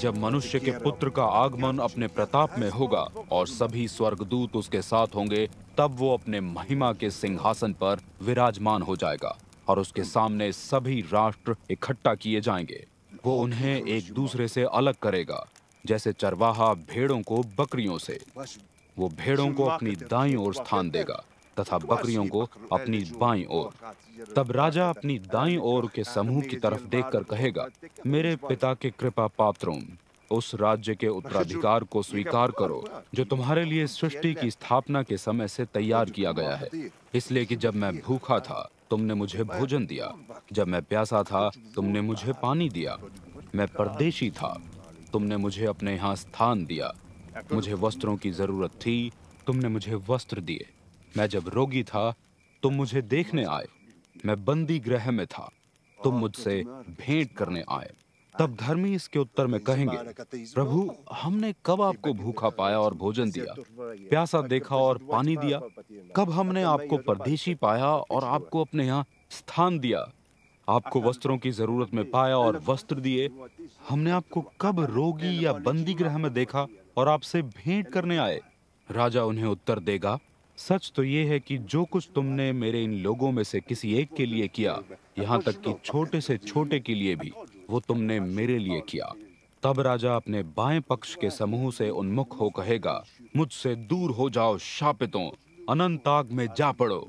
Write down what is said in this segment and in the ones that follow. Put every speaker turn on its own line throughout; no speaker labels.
जब मनुष्य के पुत्र का आगमन अपने प्रताप में होगा और सभी स्वर्गदूत उसके साथ होंगे तब वो अपने महिमा के सिंहासन पर विराजमान हो जाएगा और उसके सामने सभी राष्ट्र इकट्ठा किए जाएंगे वो उन्हें एक दूसरे से अलग करेगा जैसे चरवाहा भेड़ों को बकरियों से वो भेड़ों को अपनी दाई और स्थान देगा तथा बकरियों को अपनी बाई ओर तब राजा अपनी दाई ओर के तो समूह की तरफ देखकर कहेगा मेरे पिता के कृपा पात्रों उस राज्य के अच्छा, उत्तराधिकार को स्वीकार करो जो तुम्हारे लिए सृष्टि की स्थापना के समय से तैयार किया गया है इसलिए कि जब तो मैं भूखा था तुमने मुझे भोजन दिया जब मैं प्यासा था तुमने मुझे पानी दिया मैं परदेशी था तुमने मुझे अपने यहाँ स्थान दिया मुझे वस्त्रों की जरूरत थी तुमने मुझे वस्त्र दिए मैं जब रोगी था तुम तो मुझे देखने आए मैं बंदी ग्रह में था तुम तो मुझसे भेंट करने आए तब धर्मी इसके उत्तर में कहेंगे प्रभु हमने कब आपको भूखा पाया और भोजन दिया प्यासा देखा और पानी दिया कब हमने आपको परदेशी पाया और आपको अपने यहाँ स्थान दिया आपको वस्त्रों की जरूरत में पाया और वस्त्र दिए हमने आपको कब रोगी या बंदी ग्रह में देखा और आपसे भेंट करने आए राजा उन्हें उत्तर देगा सच तो ये है कि जो कुछ तुमने मेरे इन लोगों में से किसी एक के लिए किया यहाँ तक कि छोटे से छोटे के लिए भी वो तुमने मेरे लिए किया तब राजा अपने बाएं पक्ष के समूह से उन्मुख हो कहेगा मुझसे दूर हो जाओ शापितों अनंत आग में जा पड़ो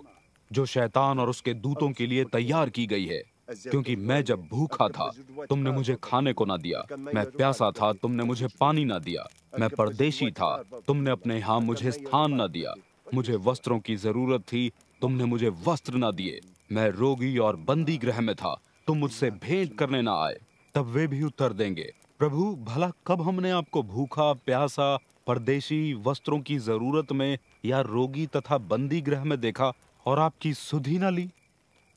जो शैतान और उसके दूतों के लिए तैयार की गई है क्योंकि मैं जब भूखा था तुमने मुझे खाने को ना दिया मैं प्यासा था तुमने मुझे पानी ना दिया मैं परदेशी था तुमने अपने यहाँ मुझे स्थान ना दिया मुझे वस्त्रों की जरूरत थी तुमने मुझे वस्त्र ना दिए मैं रोगी और बंदी ग्रह में था तुम मुझसे भेंट करने ना आए तब वे भी उत्तर देंगे प्रभु भला कब हमने आपको भूखा प्यासा परदेशी वस्त्रों की जरूरत में या रोगी तथा बंदी ग्रह में देखा और आपकी सुधी ना ली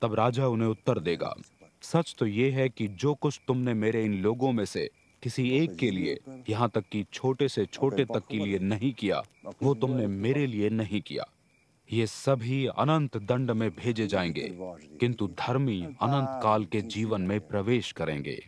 तब राजा उन्हें उत्तर देगा सच तो ये है कि जो कुछ तुमने मेरे इन लोगों में से किसी तो एक के लिए यहाँ तक कि छोटे से तो छोटे तक के लिए नहीं किया वो तुमने तो मेरे लिए नहीं किया ये सभी अनंत दंड में भेजे जाएंगे किंतु धर्मी अनंत काल के जीवन में प्रवेश करेंगे